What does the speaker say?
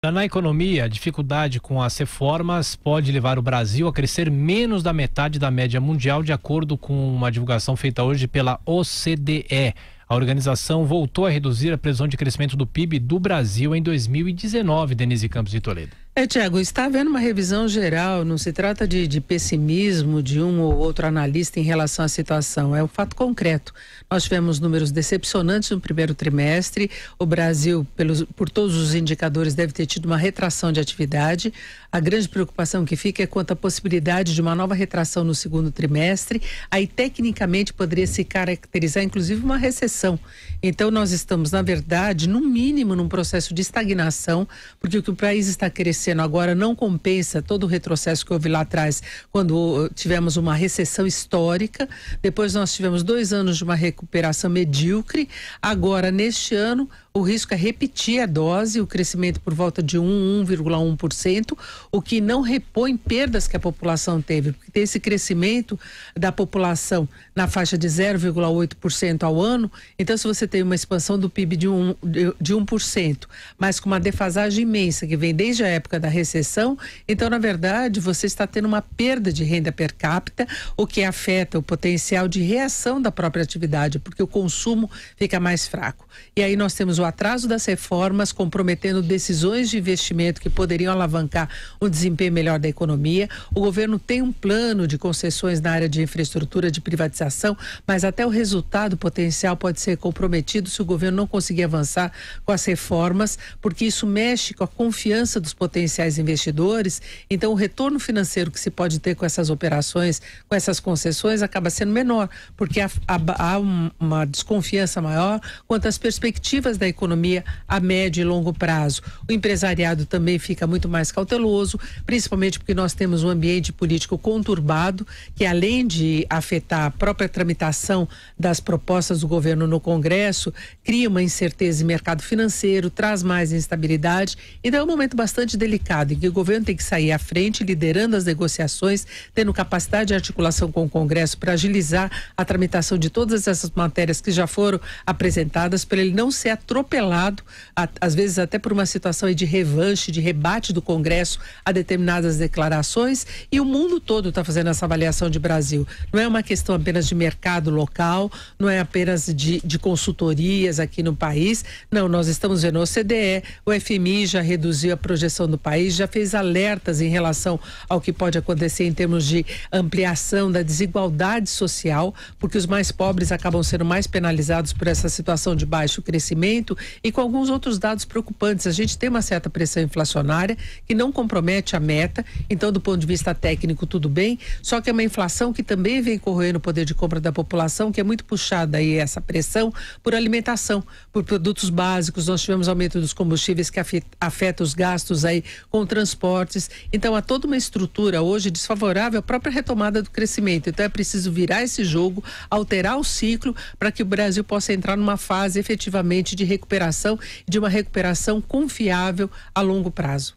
Tá na economia, a dificuldade com as reformas pode levar o Brasil a crescer menos da metade da média mundial, de acordo com uma divulgação feita hoje pela OCDE. A organização voltou a reduzir a previsão de crescimento do PIB do Brasil em 2019, Denise Campos de Toledo. É, Tiago, está havendo uma revisão geral, não se trata de, de, pessimismo de um ou outro analista em relação à situação, é um fato concreto. Nós tivemos números decepcionantes no primeiro trimestre, o Brasil, pelos, por todos os indicadores, deve ter tido uma retração de atividade. A grande preocupação que fica é quanto à possibilidade de uma nova retração no segundo trimestre, aí tecnicamente poderia se caracterizar inclusive uma recessão. Então nós estamos, na verdade, no mínimo num processo de estagnação, porque o que o país está crescendo acontecendo agora não compensa todo o retrocesso que houve lá atrás, quando uh, tivemos uma recessão histórica. Depois nós tivemos dois anos de uma recuperação medíocre. Agora, neste ano, o risco é repetir a dose, o crescimento por volta de 1,1%, o que não repõe perdas que a população teve, porque tem esse crescimento da população na faixa de 0,8% ao ano. Então, se você tem uma expansão do PIB de, um, de, de 1%, mas com uma defasagem imensa que vem desde a época da recessão, então, na verdade, você está tendo uma perda de renda per capita, o que afeta o potencial de reação da própria atividade, porque o consumo fica mais fraco. E aí nós temos o atraso das reformas, comprometendo decisões de investimento que poderiam alavancar um desempenho melhor da economia. O governo tem um plano de concessões na área de infraestrutura de privatização, mas até o resultado potencial pode ser comprometido se o governo não conseguir avançar com as reformas, porque isso mexe com a confiança dos potenciais investidores. Então, o retorno financeiro que se pode ter com essas operações, com essas concessões, acaba sendo menor, porque há, há, há uma desconfiança maior quanto às perspectivas da economia a médio e longo prazo. O empresariado também fica muito mais cauteloso, principalmente porque nós temos um ambiente político conturbado, que além de afetar a própria tramitação das propostas do governo no Congresso, cria uma incerteza em mercado financeiro, traz mais instabilidade. Então é um momento bastante delicado em que o governo tem que sair à frente, liderando as negociações, tendo capacidade de articulação com o Congresso para agilizar a tramitação de todas essas matérias que já foram apresentadas, para ele não ser atropelado atropelado, a, às vezes até por uma situação de revanche, de rebate do Congresso a determinadas declarações, e o mundo todo está fazendo essa avaliação de Brasil. Não é uma questão apenas de mercado local, não é apenas de, de consultorias aqui no país. Não, nós estamos vendo o CDE, o FMI já reduziu a projeção do país, já fez alertas em relação ao que pode acontecer em termos de ampliação da desigualdade social, porque os mais pobres acabam sendo mais penalizados por essa situação de baixo crescimento e com alguns outros dados preocupantes. A gente tem uma certa pressão inflacionária que não compromete a meta, então, do ponto de vista técnico, tudo bem, só que é uma inflação que também vem corroendo o poder de compra da população, que é muito puxada aí essa pressão por alimentação, por produtos básicos. Nós tivemos aumento dos combustíveis que afeta os gastos aí com transportes. Então, há toda uma estrutura hoje desfavorável à própria retomada do crescimento. Então, é preciso virar esse jogo, alterar o ciclo para que o Brasil possa entrar numa fase efetivamente de recuperação, de uma recuperação confiável a longo prazo.